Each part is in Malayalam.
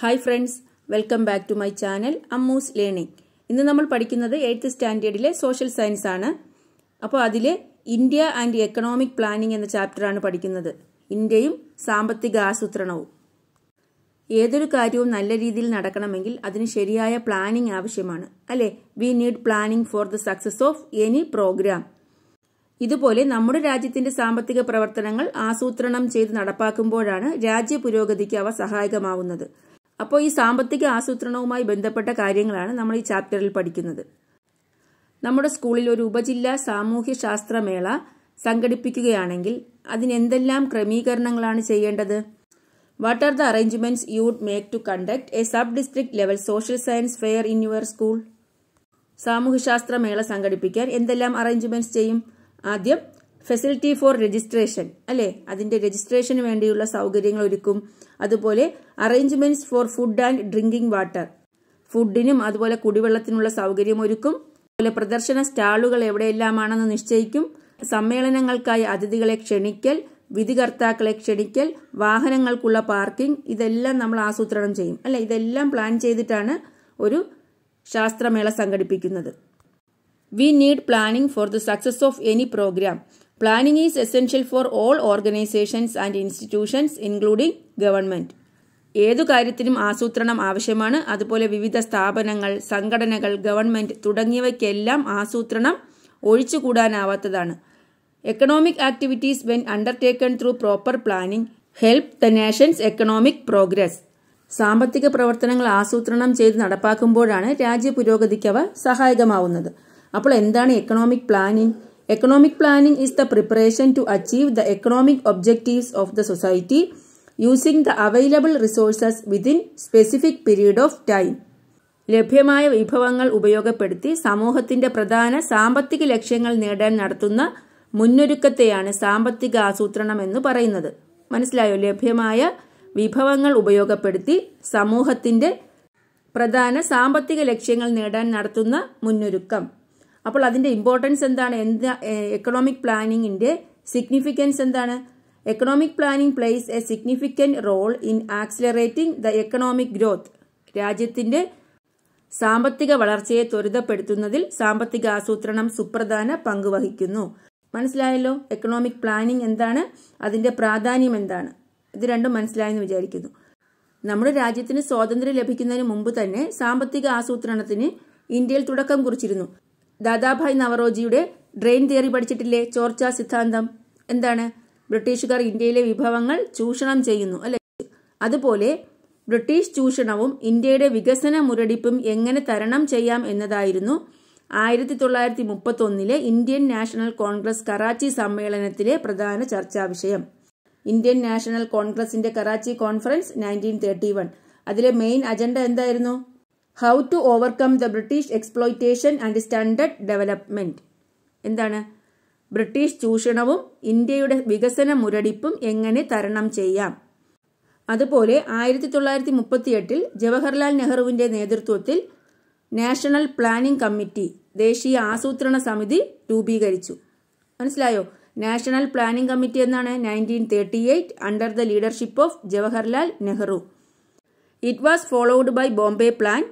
Hi friends welcome back to my channel Ammu's learning ഇന്ന് നമ്മൾ പഠിക്കുന്നത് എയ്ത്ത് സ്റ്റാൻഡേർഡിലെ സോഷ്യൽ സയൻസ് ആണ് അപ്പോൾ അതിൽ ഇന്ത്യ ആൻഡ് എക്കണോമിക് പ്ലാനിംഗ് എന്ന ചാപ്റ്ററാണ് പഠിക്കുന്നത് ഇന്ത്യയും സാമ്പത്തിക ആസൂത്രണവും ഏതൊരു കാര്യവും നല്ല രീതിയിൽ നടക്കണമെങ്കിൽ അതിന് ശരിയായ പ്ലാനിംഗ് ആവശ്യമാണ് അല്ലേ we need planning for the success of any program ഇതുപോലെ നമ്മുടെ രാജ്യത്തിന്റെ സാമ്പത്തിക പ്രവർത്തനങ്ങൾ ആസൂത്രണം ചെയ്ത് നടപ്പാക്കുമ്പോഴാണ് രാജ്യ പുരോഗതിക്ക് അവ സഹായകമാവുന്നത് അപ്പോൾ ഈ സാമ്പത്തിക ആസൂത്രണവുമായി ബന്ധപ്പെട്ട കാര്യങ്ങളാണ് നമ്മൾ ഈ ചാപ്റ്ററിൽ പഠിക്കുന്നത് നമ്മുടെ സ്കൂളിൽ ഒരു ഉപജില്ലാ സാമൂഹ്യശാസ്ത്രമേള സംഘടിപ്പിക്കുകയാണെങ്കിൽ അതിനെന്തെല്ലാം ക്രമീകരണങ്ങളാണ് ചെയ്യേണ്ടത് what are the arrangements you would make to conduct a sub district level social science fair in your school സാമൂഹ്യശാസ്ത്ര മേള സംഘടിപ്പിക്കാൻ എന്തെല്ലാം അറേഞ്ച്മെന്റ്സ് ചെയ്യും ആദ്യം ഫെസിലിറ്റി ഫോർ രജിസ്ട്രേഷൻ അല്ലേ അതിന്റെ രജിസ്ട്രേഷന് വേണ്ടിയുള്ള സൗകര്യങ്ങൾ ഒരുക്കും അതുപോലെ arrangements for food and drinking water ഫുഡിനും അതുപോലെ കുടിവെള്ളത്തിനുള്ള സൗകര്യം ഒരുക്കും അതുപോലെ പ്രദർശന സ്റ്റാളുകൾ എവിടെയെല്ലാമാണെന്ന് നിശ്ചയിക്കും സമ്മേളനങ്ങൾക്കായി അതിഥികളെ ക്ഷണിക്കൽ വിധികർത്താക്കളെ ക്ഷണിക്കൽ വാഹനങ്ങൾക്കുള്ള പാർക്കിംഗ് ഇതെല്ലാം നമ്മൾ ആസൂത്രണം ചെയ്യും അല്ലെ ഇതെല്ലാം പ്ലാൻ ചെയ്തിട്ടാണ് ഒരു ശാസ്ത്രമേള സംഘടിപ്പിക്കുന്നത് we need planning for the success of any program planning is essential for all organisations and institutions including government ഏതു കാര്യത്തിനും ആസൂത്രണം ആവശ്യമാണ് അതുപോലെ വിവിധ സ്ഥാപനങ്ങൾ സംഘടനകൾ ഗവൺമെൻറ് തുടങ്ങിയവയ്ക്കെല്ലാം ആസൂത്രണം ഒഴിച്ചുകൂടാനാവാത്തതാണ് economic activities when undertaken through proper planning help the nation's economic progress സാമ്പത്തിക പ്രവർത്തനങ്ങൾ ആസൂത്രണം ചെയ്ത് നടപ്പാക്കുമ്പോഴാണ് രാജ്യ പുരോഗതിക്ക് അവ സഹായകമാവുന്നത് അപ്പോൾ എന്താണ് economic planning Economic planning is the preparation to achieve the economic objectives of the society using the available resources within specific period of time. ലഭ്യമായ വിഭവങ്ങൾ ഉപയോഗപ്പെടുത്തി സമൂഹത്തിന്റെ പ്രധാന സാമ്പത്തിക ലക്ഷ്യങ്ങൾ നേടാൻ നടത്തുന്ന മുന്നൊരുക്കത്തെയാണ് സാമ്പത്തിക ആസൂത്രണം എന്ന് പറയുന്നത് മനസ്സിലായോ ലഭ്യമായ വിഭവങ്ങൾ ഉപയോഗപ്പെടുത്തി സമൂഹത്തിന്റെ പ്രധാന സാമ്പത്തിക ലക്ഷ്യങ്ങൾ നേടാൻ നടത്തുന്ന മുന്നൊരുക്കം അപ്പോൾ അതിൻ്റെ ഇമ്പോർട്ടൻസ് എന്താണ് എന്താ എക്കണോമിക് പ്ലാനിങ്ങിൻ്റെ സിഗ്നിഫിക്കൻസ് എന്താണ് economic planning plays a significant role in accelerating the economic growth രാജ്യത്തിൻ്റെ സാമ്പത്തിക വളർച്ചയെ ത്വരിതപ്പെടുത്തുന്നതിൽ സാമ്പത്തിക ആസൂത്രണം സുപ്രധാന പങ്ക് വഹിക്കുന്നു മനസ്സിലായല്ലോ എക്കണോമിക് പ്ലാനിംഗ് എന്താണ് അതിൻ്റെ പ്രാധാന്യം എന്താണ് ഇത് രണ്ടും മനസ്സിലായെന്ന് വിചാരിക്കുന്നു നമ്മുടെ രാജ്യത്തിന് സ്വാതന്ത്ര്യം ലഭിക്കുന്നതിന് മുമ്പ് തന്നെ സാമ്പത്തിക ആസൂത്രണത്തിന് ഇന്ത്യയിൽ തുടക്കം കുറിച്ചിരുന്നു ദാദാഭായ് നവറോജിയുടെ ഡ്രെയിൻ തിയറി പഠിച്ചിട്ടില്ലേ ചോർച്ച സിദ്ധാന്തം എന്താണ് ബ്രിട്ടീഷുകാർ ഇന്ത്യയിലെ വിഭവങ്ങൾ ചൂഷണം ചെയ്യുന്നു അല്ലെ അതുപോലെ ബ്രിട്ടീഷ് ചൂഷണവും ഇന്ത്യയുടെ വികസന മുരടിപ്പും എങ്ങനെ തരണം ചെയ്യാം എന്നതായിരുന്നു ആയിരത്തി തൊള്ളായിരത്തി മുപ്പത്തൊന്നിലെ ഇന്ത്യൻ നാഷണൽ കോൺഗ്രസ് കറാച്ചി സമ്മേളനത്തിലെ പ്രധാന ചർച്ചാ വിഷയം ഇന്ത്യൻ നാഷണൽ കോൺഗ്രസിന്റെ Karachi conference nineteen thirty one അതിലെ മെയിൻ അജണ്ട എന്തായിരുന്നു how to overcome the British exploitation and standard development എന്താണ് ബ്രിട്ടീഷ് ചൂഷണവും ഇന്ത്യയുടെ വികസന മുരടിപ്പും എങ്ങനെ തരണം ചെയ്യാം അതുപോലെ ആയിരത്തി തൊള്ളായിരത്തി മുപ്പത്തിയെട്ടിൽ ജവഹർലാൽ നെഹ്റുവിൻ്റെ നേതൃത്വത്തിൽ നാഷണൽ പ്ലാനിംഗ് കമ്മിറ്റി ദേശീയ ആസൂത്രണ സമിതി രൂപീകരിച്ചു മനസ്സിലായോ നാഷണൽ പ്ലാനിംഗ് കമ്മിറ്റി എന്നാണ് nineteen thirty eight under the leadership of Jawaharlal Nehru it was followed by Bombay plan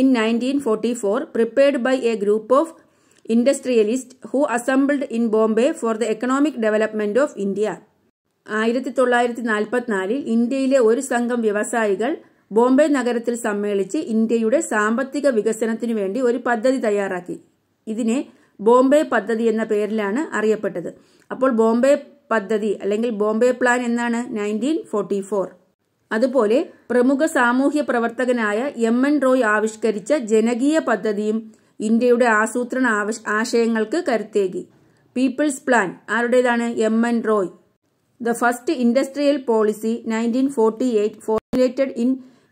in nineteen forty four prepared by a group of industrialist who assembled in Bombay for the economic development of India ആയിരത്തി തൊള്ളായിരത്തി നാൽപ്പത്തിനാലിൽ ഇന്ത്യയിലെ ഒരു സംഘം വ്യവസായികൾ ബോംബെ നഗരത്തിൽ സമ്മേളിച്ച് ഇന്ത്യയുടെ സാമ്പത്തിക വികസനത്തിനു വേണ്ടി ഒരു പദ്ധതി തയ്യാറാക്കി ഇതിനെ ബോംബെ പദ്ധതി എന്ന പേരിലാണ് അറിയപ്പെട്ടത് അപ്പോൾ ബോംബെ പദ്ധതി അല്ലെങ്കിൽ ബോംബെ പ്ലാൻ എന്നാണ് നയൻറ്റീൻ ഫോർട്ടി ഫോർ അതുപോലെ പ്രമുഖ സാമൂഹ്യ പ്രവർത്തകനായ എം എൻ റോയ് ആവിഷ്കരിച്ച ജനകീയ പദ്ധതിയും ഇന്ത്യയുടെ ആസൂത്രണ ആശയങ്ങൾക്ക് കരുത്തേകി പീപ്പിൾസ് പ്ലാൻ ആരുടേതാണ് M N Roy the first industrial policy nineteen forty eight formulated in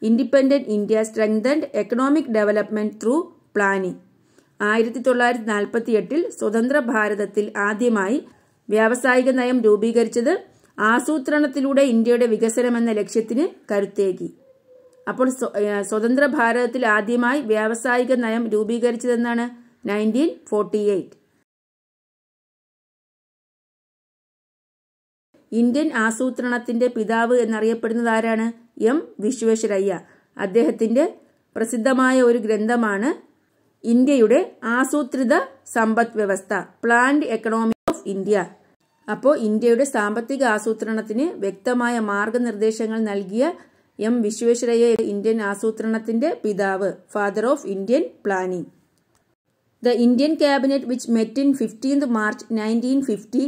independent India strengthened economic development through planning ആയിരത്തി തൊള്ളായിരത്തി നാൽപ്പത്തി എട്ടിൽ സ്വതന്ത്ര ഭാരതത്തിൽ ആദ്യമായി വ്യാവസായിക നയം രൂപീകരിച്ചത് ആസൂത്രണത്തിലൂടെ ഇന്ത്യയുടെ വികസനം എന്ന ലക്ഷ്യത്തിന് കരുത്തേകി അപ്പോൾ സ്വതന്ത്ര ഭാരതത്തിൽ ആദ്യമായി വ്യാവസായിക നയം രൂപീകരിച്ചതെന്നാണ് നയൻറ്റീൻ ഫോർട്ടി എയ്റ്റ് ഇന്ത്യൻ ആസൂത്രണത്തിന്റെ പിതാവ് എന്നറിയപ്പെടുന്നത് ആരാണ് എം വിശ്വേശ്വരയ്യ അദ്ദേഹത്തിന്റെ പ്രസിദ്ധമായ ഒരു ഗ്രന്ഥമാണ് ഇന്ത്യയുടെ ആസൂത്രിത സമ്പദ് വ്യവസ്ഥ പ്ലാൻഡ് എക്കണോമി ഓഫ് ഇന്ത്യ അപ്പോൾ ഇന്ത്യയുടെ സാമ്പത്തിക ആസൂത്രണത്തിന് വ്യക്തമായ മാർഗനിർദ്ദേശങ്ങൾ നൽകിയ എം വിശ്വേശ്വരയ്യ ഇന്ത്യൻ ആസൂത്രണത്തിന്റെ പിതാവ് father of Indian planning the Indian cabinet which met in fifteenth March nineteen fifty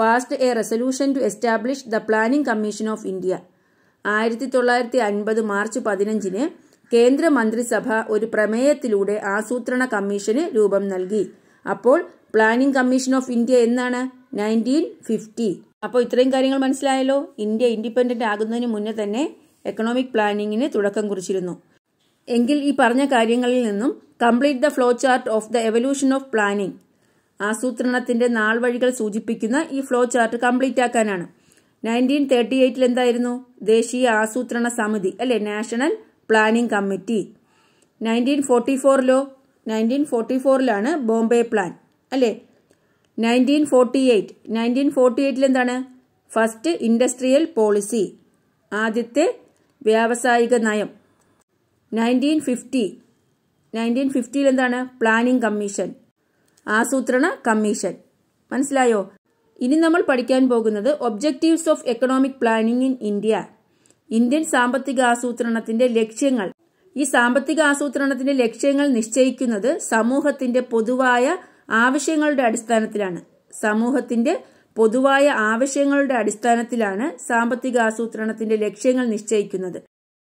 passed a resolution to establish the planning commission of India ആയിരത്തി തൊള്ളായിരത്തി അൻപത് മാർച്ച് പതിനഞ്ചിന് കേന്ദ്രമന്ത്രിസഭ ഒരു പ്രമേയത്തിലൂടെ ആസൂത്രണ കമ്മീഷന് രൂപം നൽകി അപ്പോൾ പ്ലാനിംഗ് കമ്മീഷൻ ഓഫ് ഇന്ത്യ എന്നാണ് നയൻറ്റീൻ ഫിഫ്റ്റി അപ്പോൾ ഇത്രയും കാര്യങ്ങൾ മനസ്സിലായല്ലോ ഇന്ത്യ ഇൻഡിപെൻഡൻ്റ് ആകുന്നതിന് മുന്നേ തന്നെ എക്കണോമിക് പ്ലാനിങ്ങിന് തുടക്കം കുറിച്ചിരുന്നു എങ്കിൽ ഈ പറഞ്ഞ കാര്യങ്ങളിൽ നിന്നും complete the flow chart of the evolution of planning ആസൂത്രണത്തിന്റെ നാൾ വഴികൾ സൂചിപ്പിക്കുന്ന ഈ ഫ്ലോ ചാർട്ട് കംപ്ലീറ്റ് ആക്കാനാണ് നയൻറ്റീൻ തേർട്ടി എയ്റ്റിൽ എന്തായിരുന്നു ദേശീയ ആസൂത്രണ സമിതി അല്ലെ national planning committee nineteen forty ഫോറിലോ നയൻറ്റീൻ ഫോർട്ടി ഫോറിലാണ് ബോംബെ പ്ലാൻ അല്ലേ nineteen forty eight nineteen forty എയ്റ്റിൽ എന്താണ് ഫസ്റ്റ് ഇൻഡസ്ട്രിയൽ പോളിസി ആദ്യത്തെ വ്യാവസായിക നയം നയൻറ്റീൻ ഫിഫ്റ്റി നയൻറ്റീൻ ഫിഫ്റ്റിയിൽ എന്താണ് പ്ലാനിംഗ് കമ്മീഷൻ ആസൂത്രണ കമ്മീഷൻ മനസ്സിലായോ ഇനി നമ്മൾ പഠിക്കാൻ പോകുന്നത് objectives of economic planning in India Indian സാമ്പത്തിക ആസൂത്രണത്തിന്റെ ലക്ഷ്യങ്ങൾ ഈ സാമ്പത്തിക ആസൂത്രണത്തിന്റെ ലക്ഷ്യങ്ങൾ നിശ്ചയിക്കുന്നത് സമൂഹത്തിന്റെ പൊതുവായ ആവശ്യങ്ങളുടെ അടിസ്ഥാനത്തിലാണ് സമൂഹത്തിന്റെ പൊതുവായ ആവശ്യങ്ങളുടെ അടിസ്ഥാനത്തിലാണ് സാമ്പത്തിക ആസൂത്രണത്തിന്റെ ലക്ഷ്യങ്ങൾ നിശ്ചയിക്കുന്നത്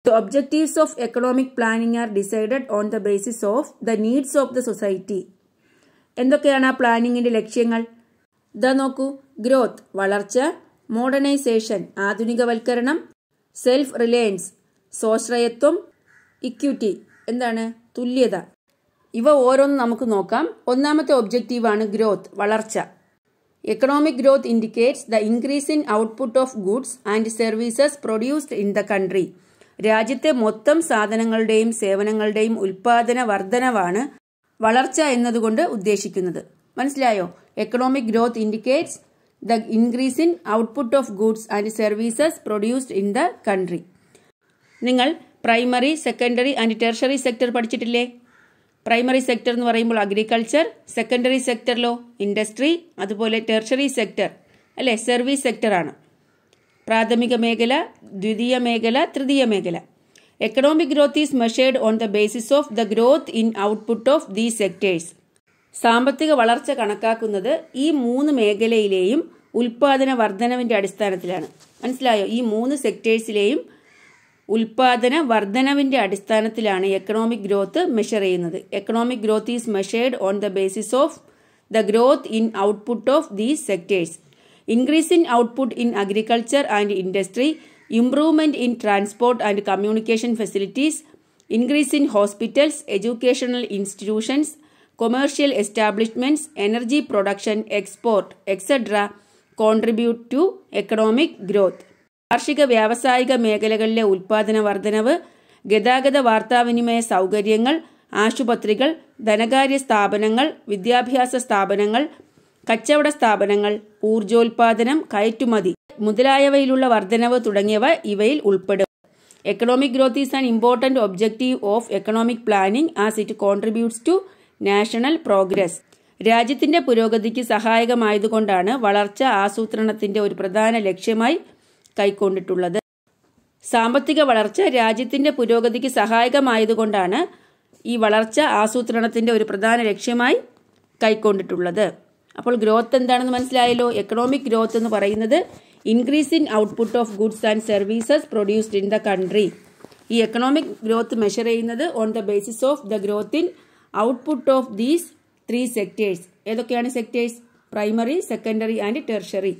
the objectives of economic planning are decided on the basis of the needs of the society എന്തൊക്കെയാണ് ആ പ്ലാനിങ്ങിന്റെ ലക്ഷ്യങ്ങൾ ദ നോക്കൂ ഗ്രോത്ത് വളർച്ച മോഡേണൈസേഷൻ ആധുനികവൽക്കരണം സെൽഫ് റിലയൻസ് സ്വാശ്രയത്വം ഇക്വിറ്റി എന്താണ് തുല്യത ഇവ ഓരോന്ന് നമുക്ക് നോക്കാം ഒന്നാമത്തെ ഒബ്ജക്റ്റീവാണ് ഗ്രോത്ത് വളർച്ച economic growth indicates the increase in output of goods and services produced in the country രാജ്യത്തെ മൊത്തം സാധനങ്ങളുടെയും സേവനങ്ങളുടെയും ഉൽപാദന വർധനവാണ് വളർച്ച എന്നതുകൊണ്ട് ഉദ്ദേശിക്കുന്നത് മനസ്സിലായോ economic growth indicates the increase in output of goods and services produced in the country നിങ്ങൾ primary secondary and tertiary sector പഠിച്ചിട്ടില്ലേ പ്രൈമറി സെക്ടർ എന്ന് പറയുമ്പോൾ അഗ്രികൾച്ചർ സെക്കൻഡറി സെക്ടറിലോ ഇൻഡസ്ട്രി അതുപോലെ ടെർഷറി സെക്ടർ അല്ലേ സർവീസ് സെക്ടറാണ് പ്രാഥമിക മേഖല ദ്വിതീയ മേഖല തൃതീയ മേഖല economic growth is measured on the basis of the growth in output of the sectors സാമ്പത്തിക വളർച്ച കണക്കാക്കുന്നത് ഈ മൂന്ന് മേഖലയിലെയും ഉൽപാദന വർധനവിന്റെ അടിസ്ഥാനത്തിലാണ് മനസ്സിലായോ ഈ മൂന്ന് സെക്ടേഴ്സിലെയും ഉൽപാദന വർധനവിന്റെ അടിസ്ഥാനത്തിലാണ് എക്കണോമിക് ഗ്രോത്ത് മെഷർ ചെയ്യുന്നത് economic growth is measured on the basis of the growth in output of these sectors increase in output in agriculture and industry improvement in transport and communication facilities increase in hospitals educational institutions commercial establishments energy production export etcetera contribute to economic growth കാർഷിക വ്യാവസായിക മേഖലകളിലെ ഉൽപാദന വർധനവ് ഗതാഗത വാർത്താവിനിമയ സൗകര്യങ്ങൾ ആശുപത്രികൾ ധനകാര്യ സ്ഥാപനങ്ങൾ വിദ്യാഭ്യാസ സ്ഥാപനങ്ങൾ കച്ചവട സ്ഥാപനങ്ങൾ ഊർജോൽപാദനം കയറ്റുമതി മുതലായവയിലുള്ള വർധനവ് തുടങ്ങിയവ ഇവയിൽ ഉൾപ്പെടും economic growth is an important objective of economic planning as it contributes to national progress രാജ്യത്തിന്റെ പുരോഗതിക്ക് സഹായകമായതുകൊണ്ടാണ് വളർച്ച ആസൂത്രണത്തിന്റെ ഒരു പ്രധാന ലക്ഷ്യമായി കൈക്കൊണ്ടിട്ടുള്ളത് സാമ്പത്തിക വളർച്ച രാജ്യത്തിന്റെ പുരോഗതിക്ക് സഹായകമായതുകൊണ്ടാണ് ഈ വളർച്ച ആസൂത്രണത്തിന്റെ ഒരു പ്രധാന ലക്ഷ്യമായി കൈക്കൊണ്ടിട്ടുള്ളത് അപ്പോൾ ഗ്രോത്ത് എന്താണെന്ന് മനസ്സിലായല്ലോ എക്കണോമിക് ഗ്രോത്ത് എന്ന് പറയുന്നത് increase in output of goods and services produced in the country ഈ എക്കണോമിക് ഗ്രോത്ത് മെഷർ ചെയ്യുന്നത് on the basis of the growth in output of these three sectors ഏതൊക്കെയാണ് sectors primary secondary and tertiary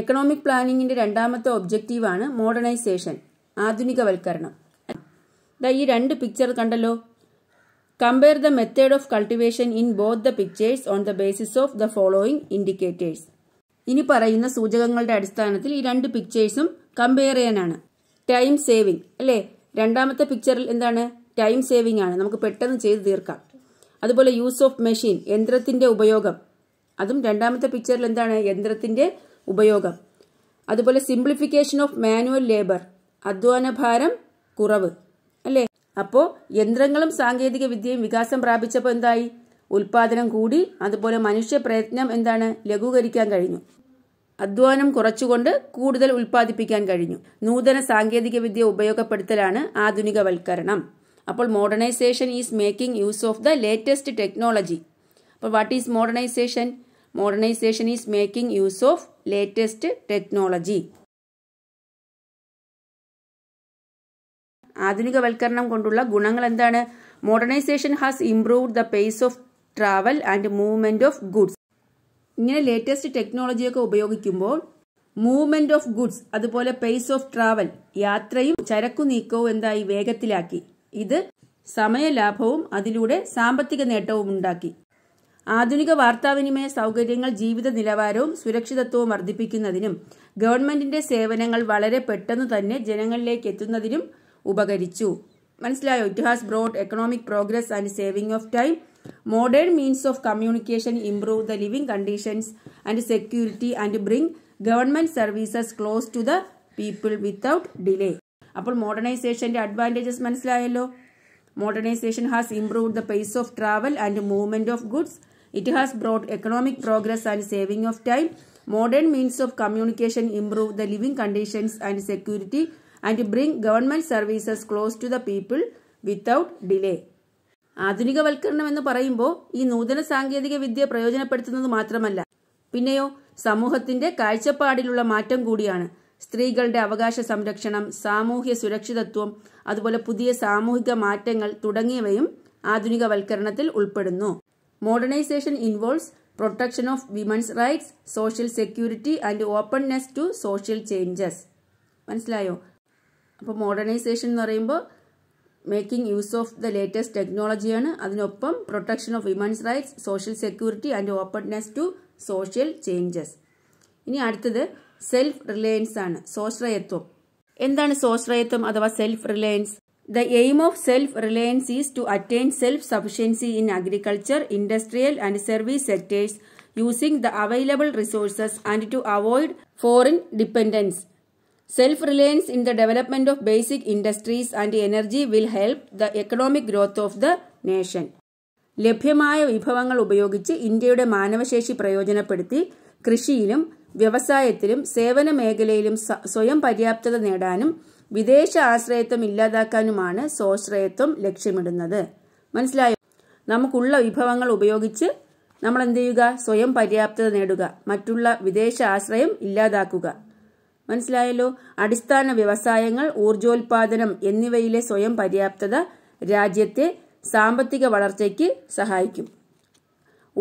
economic പ്ലാനിങ്ങിന്റെ രണ്ടാമത്തെ ഒബ്ജക്റ്റീവാണ് മോഡേണൈസേഷൻ ആധുനികവൽക്കരണം ഈ രണ്ട് പിക്ചർ കണ്ടല്ലോ compare the method of cultivation in both the pictures on the basis of the following indicators ഇനി പറയുന്ന സൂചകങ്ങളുടെ അടിസ്ഥാനത്തിൽ ഈ രണ്ട് പിക്ചേഴ്സും കമ്പയർ ചെയ്യാനാണ് ടൈം സേവിങ് അല്ലേ രണ്ടാമത്തെ പിക്ചറിൽ എന്താണ് ടൈം സേവിങ് ആണ് നമുക്ക് പെട്ടെന്ന് ചെയ്ത് തീർക്കാം അതുപോലെ യൂസ് ഓഫ് മെഷീൻ യന്ത്രത്തിന്റെ ഉപയോഗം അതും രണ്ടാമത്തെ പിക്ചറിൽ എന്താണ് യന്ത്രത്തിന്റെ ഉപയോഗം അതുപോലെ സിംപ്ലിഫിക്കേഷൻ ഓഫ് മാനുവൽ ലേബർ അധ്വാന ഭാരം കുറവ് അല്ലേ അപ്പോൾ യന്ത്രങ്ങളും സാങ്കേതിക വിദ്യയും വികാസം പ്രാപിച്ചപ്പോൾ എന്തായി ഉൽപാദനം കൂടി അതുപോലെ മനുഷ്യ പ്രയത്നം എന്താണ് ലഘൂകരിക്കാൻ കഴിഞ്ഞു അധ്വാനം കുറച്ചുകൊണ്ട് കൂടുതൽ ഉൽപ്പാദിപ്പിക്കാൻ കഴിഞ്ഞു നൂതന സാങ്കേതിക വിദ്യ ഉപയോഗപ്പെടുത്തലാണ് ആധുനികവൽക്കരണം അപ്പോൾ modernisation is making use of the latest technology അപ്പോൾ what is modernisation modernisation is making use of latest technology ആധുനികവൽക്കരണം കൊണ്ടുള്ള ഗുണങ്ങൾ എന്താണ് modernisation has improved the pace of travel and movement of goods ഇങ്ങനെ ലേറ്റസ്റ്റ് ടെക്നോളജിയൊക്കെ ഉപയോഗിക്കുമ്പോൾ മൂവ്മെന്റ് ഓഫ് ഗുഡ്സ് അതുപോലെ പേസ് ഓഫ് ട്രാവൽ യാത്രയും ചരക്കു നീക്കവും എന്തായി വേഗത്തിലാക്കി ഇത് സമയലാഭവും അതിലൂടെ സാമ്പത്തിക നേട്ടവും ഉണ്ടാക്കി ആധുനിക വാർത്താവിനിമയ സൗകര്യങ്ങൾ ജീവിത നിലവാരവും സുരക്ഷിതത്വവും വർദ്ധിപ്പിക്കുന്നതിനും ഗവൺമെന്റിന്റെ സേവനങ്ങൾ വളരെ പെട്ടെന്ന് തന്നെ ജനങ്ങളിലേക്ക് എത്തുന്നതിനും ഉപകരിച്ചു മനസ്സിലായോ it has broad economic progress and saving of time modern means of communication improve the living conditions and security and bring government services close to the people without delay അപ്പോൾ മോഡേണൈസേഷന്റെ അഡ്വാൻറ്റേജസ് മനസ്സിലായല്ലോ modernisation has improved the pace of travel and movement of goods it has broad economic progress and saving of time modern means of communication improve the living conditions and security and bring government services close to the people without delay ആധുനികവൽക്കരണം എന്ന് പറയുമ്പോൾ ഈ നൂതന സാങ്കേതിക വിദ്യ പ്രയോജനപ്പെടുത്തുന്നത് മാത്രമല്ല പിന്നെയോ സമൂഹത്തിന്റെ കാഴ്ചപ്പാടിലുള്ള മാറ്റം കൂടിയാണ് സ്ത്രീകളുടെ അവകാശ സംരക്ഷണം സാമൂഹ്യ സുരക്ഷിതത്വം അതുപോലെ പുതിയ സാമൂഹിക മാറ്റങ്ങൾ തുടങ്ങിയവയും ആധുനികവൽക്കരണത്തിൽ ഉൾപ്പെടുന്നു modernisation involves protection of women's rights social security and openness to social changes മനസ്സിലായോ അപ്പോൾ മോഡേണൈസേഷൻ എന്ന് പറയുമ്പോൾ making use of the latest ടെക്നോളജിയാണ് അതിനൊപ്പം protection of women's rights social security and openness to social changes ഇനി അടുത്തത് സെൽഫ് റിലയൻസ് ആണ് സ്വാശ്രയത്വം എന്താണ് സ്വാശ്രയത്വം അഥവാ self reliance The aim of self-reliance is to attain self-sufficiency in agriculture, industrial and service sectors using the available resources and to avoid foreign dependence. Self-reliance in the development of basic industries and energy will help the economic growth of the nation. ലഭ്യമായ വിഭവങ്ങൾ ഉപയോഗിച്ച് ഇന്ത്യയുടെ മാനവശേഷി പ്രയോജനപ്പെടുത്തി കൃഷിയിലും വ്യവസായത്തിലും സേവന മേഖലയിലും സ്വയം പര്യാപ്തത നേടാനും വിദേശ ആശ്രയത്വം ഇല്ലാതാക്കാനുമാണ് സ്വാശ്രയത്വം ലക്ഷ്യമിടുന്നത് മനസ്സിലായോ നമുക്കുള്ള വിഭവങ്ങൾ ഉപയോഗിച്ച് നമ്മൾ എന്ത് ചെയ്യുക സ്വയം പര്യാപ്തത നേടുക മറ്റുള്ള വിദേശ ആശ്രയം ഇല്ലാതാക്കുക മനസ്സിലായല്ലോ അടിസ്ഥാന വ്യവസായങ്ങൾ ഊർജോൽപാദനം എന്നിവയിലെ സ്വയം പര്യാപ്തത രാജ്യത്തെ സാമ്പത്തിക വളർച്ചയ്ക്ക് സഹായിക്കും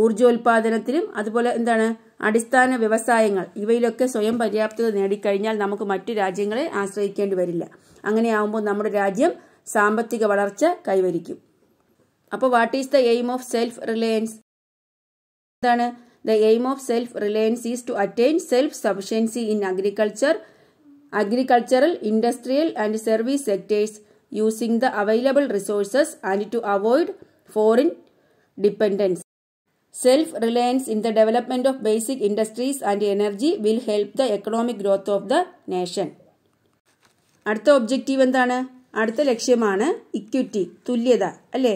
ഊർജോൽപാദനത്തിനും അതുപോലെ എന്താണ് അടിസ്ഥാന വ്യവസായങ്ങൾ ഇവയിലൊക്കെ സ്വയം പര്യാപ്തത നേടിക്കഴിഞ്ഞാൽ നമുക്ക് മറ്റു രാജ്യങ്ങളെ ആശ്രയിക്കേണ്ടി വരില്ല അങ്ങനെയാവുമ്പോൾ നമ്മുടെ രാജ്യം സാമ്പത്തിക വളർച്ച കൈവരിക്കും അപ്പോൾ what is the aim of self reliance എന്താണ് the aim of self reliance is to attain self sufficiency in agriculture agricultural industrial and service sectors using the available resources and to avoid foreign dependence Self reliance in the development of basic industries and energy will help the economic growth of the nation. അടുത്ത ഒബ്ജക്റ്റീവ് എന്താണ് അടുത്ത ലക്ഷ്യമാണ് ഇക്വിറ്റി തുല്യത അല്ലേ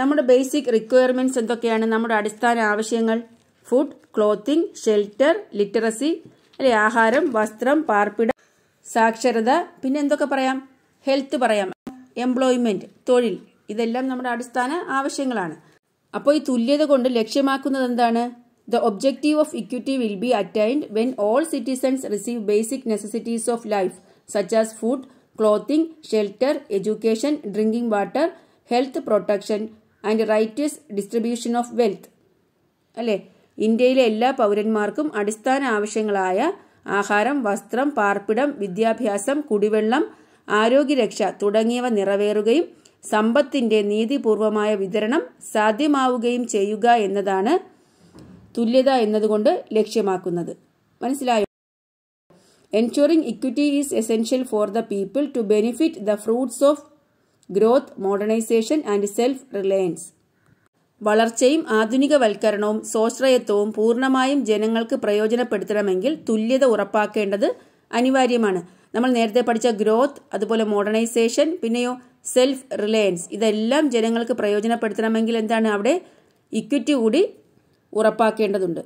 നമ്മുടെ ബേസിക് റിക്വയർമെന്റ്സ് എന്തൊക്കെയാണ് നമ്മുടെ അടിസ്ഥാന ആവശ്യങ്ങൾ ഫുഡ് ക്ലോത്തിങ് ഷെൽട്ടർ ലിറ്ററസി അല്ലെ ആഹാരം വസ്ത്രം പാർപ്പിടം സാക്ഷരത പിന്നെ എന്തൊക്കെ പറയാം ഹെൽത്ത് പറയാം എംപ്ലോയ്മെന്റ് തൊഴിൽ ഇതെല്ലാം നമ്മുടെ അടിസ്ഥാന ആവശ്യങ്ങളാണ് അപ്പോൾ ഈ തുല്യത കൊണ്ട് ലക്ഷ്യമാക്കുന്നത് എന്താണ് the objective of equity will be attained when all citizens receive basic necessities of life such as food clothing shelter education drinking water health protection and writers distribution of wealth അല്ലേ ഇന്ത്യയിലെ എല്ലാ പൗരന്മാർക്കും അടിസ്ഥാന ആവശ്യങ്ങളായ ആഹാരം വസ്ത്രം പാർപ്പിടം വിദ്യാഭ്യാസം കുടിവെള്ളം ആരോഗ്യരക്ഷ തുടങ്ങിയവ നിറവേറുകയും സമ്പത്തിൻ്റെ നീതിപൂർവമായ വിതരണം സാധ്യമാവുകയും ചെയ്യുക എന്നതാണ് തുല്യത എന്നതുകൊണ്ട് ലക്ഷ്യമാക്കുന്നത് മനസ്സിലായോ ensuring equity is essential for the people to benefit the fruits of growth modernisation and self reliance വളർച്ചയും ആധുനികവൽക്കരണവും സ്വാശ്രയത്വവും പൂർണ്ണമായും ജനങ്ങൾക്ക് പ്രയോജനപ്പെടുത്തണമെങ്കിൽ തുല്യത ഉറപ്പാക്കേണ്ടത് അനിവാര്യമാണ് നമ്മൾ നേരത്തെ പഠിച്ച ഗ്രോത്ത് അതുപോലെ മോഡേണൈസേഷൻ പിന്നെയോ സെൽഫ് റിലയൻസ് ഇതെല്ലാം ജനങ്ങൾക്ക് പ്രയോജനപ്പെടുത്തണമെങ്കിൽ എന്താണ് അവിടെ ഇക്വിറ്റി കൂടി ഉറപ്പാക്കേണ്ടതുണ്ട്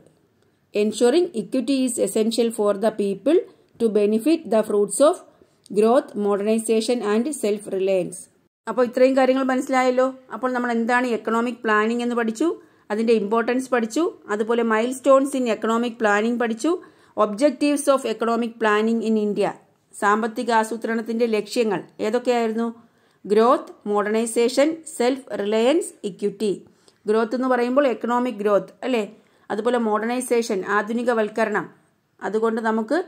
ensuring equity is essential for the people to benefit the fruits of growth modernisation and self reliance അപ്പോൾ ഇത്രയും കാര്യങ്ങൾ മനസ്സിലായല്ലോ അപ്പോൾ നമ്മൾ എന്താണ് എക്കണോമിക് പ്ലാനിംഗ് എന്ന് പഠിച്ചു അതിൻ്റെ ഇമ്പോർട്ടൻസ് പഠിച്ചു അതുപോലെ milestones in economic planning പഠിച്ചു objectives of economic planning in India സാമ്പത്തിക ആസൂത്രണത്തിന്റെ ലക്ഷ്യങ്ങൾ ഏതൊക്കെയായിരുന്നു growth modernisation self reliance equity growth എന്ന് പറയുമ്പോൾ എക്കണോമിക് ഗ്രോത്ത് അല്ലേ അതുപോലെ മോഡേണൈസേഷൻ ആധുനികവൽക്കരണം അതുകൊണ്ട് നമുക്ക്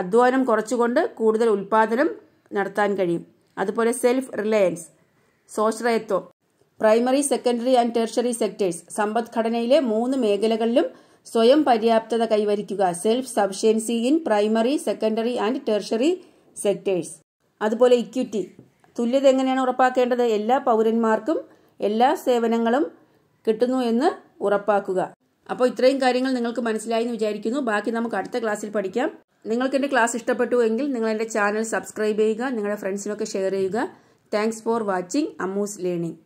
അധ്വാനം കുറച്ചുകൊണ്ട് കൂടുതൽ ഉൽപാദനം നടത്താൻ കഴിയും അതുപോലെ സെൽഫ് റിലയൻസ് സ്വാശ്രയത്വം primary secondary and tertiary sectors സമ്പദ്ഘടനയിലെ മൂന്ന് മേഖലകളിലും സ്വയം പര്യാപ്തത കൈവരിക്കുക self sufficiency in primary secondary and tertiary sectors അതുപോലെ ഇക്വിറ്റി തുല്യത എങ്ങനെയാണ് ഉറപ്പാക്കേണ്ടത് എല്ലാ പൗരന്മാർക്കും എല്ലാ സേവനങ്ങളും കിട്ടുന്നു എന്ന് ഉറപ്പാക്കുക അപ്പോൾ ഇത്രയും കാര്യങ്ങൾ നിങ്ങൾക്ക് മനസ്സിലായി എന്ന് വിചാരിക്കുന്നു ബാക്കി നമുക്ക് അടുത്ത ക്ലാസ്സിൽ പഠിക്കാം നിങ്ങൾക്ക് എൻ്റെ ക്ലാസ് ഇഷ്ടപ്പെട്ടു എങ്കിൽ നിങ്ങൾ എൻ്റെ ചാനൽ സബ്സ്ക്രൈബ് ചെയ്യുക നിങ്ങളുടെ ഫ്രണ്ട്സിനൊക്കെ ഷെയർ ചെയ്യുക thanks for watching Ammu's learning